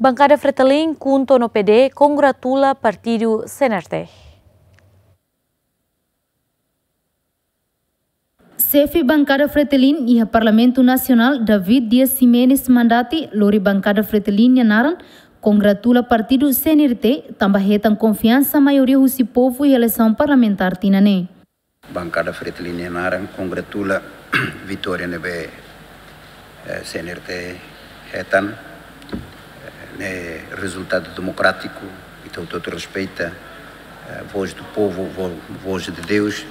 Bancada Fretelim junto no PD congratula partido Senarte. Chefe Bancada Fretelin e Parlamento Nacional David Dias Simenes mandati lori Bancada Fretelin naran congratula partido CNRT tambah hetan confiança maioria husi povo e eleição parlamentar tinane. Bancada Fretelin naran congratula vitória nebe CNRT eh, hetan é resultado democrático, então todo respeita a voz do povo, a voz de Deus,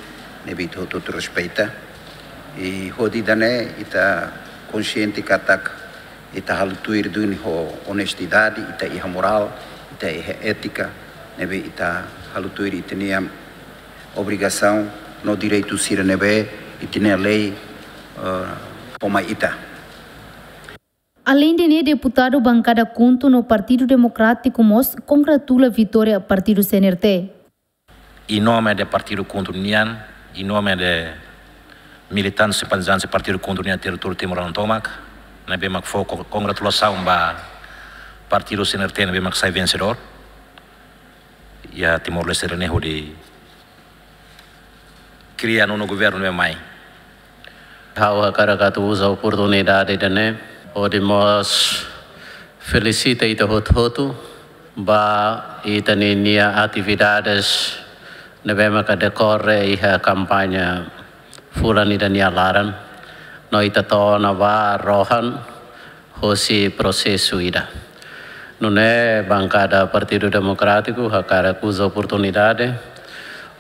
então todo respeita. E Rodidané está consciente que ataca, está alutuir de honestidade, está moral, está ética, está alutuir e tinha obrigação no direito de ser nebe e tinha lei, uh, eh, ita. Além de ne deputado bancada Cunto no Partido Democrático MOS congratula a vitória Partido CNRT. Em nome do Partido Cunto Nian, em nome de militantes e simpatizantes do Partido Cunto Nian Território Timor Tomac, nós vemos que foi congratulação para o Partido CNRT, nós vemos que sai vencedor. E a Timor-Leste de criar um novo governo, meu mãe. Hau a cara usa a oportunidade, né? podemos felicita hot hotu ba ita y atividades na nebema ka decorre iha kampanya fulani dan laran no to na ba rohan hosi prosesu ida nune bancada partido democrático hakara kuza oportunidade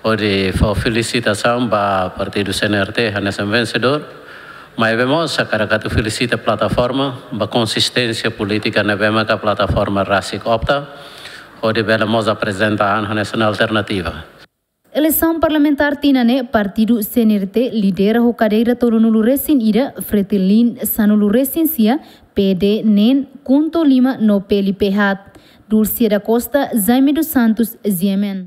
ode fo felicitação ba partido CNRT hanes vencedor Mas vemos a cara que tu felicita a plataforma, a consistência política na vema que a plataforma RACIC opta, onde vemos apresentar a alternativa. Eleição parlamentar tinane partido CNRT lidera ho cadeira toro nulu resin ida fretelin sanulu resin sia PD nen kunto lima no peli pehat. Dulce da Costa, Jaime dos Santos, Ziemen.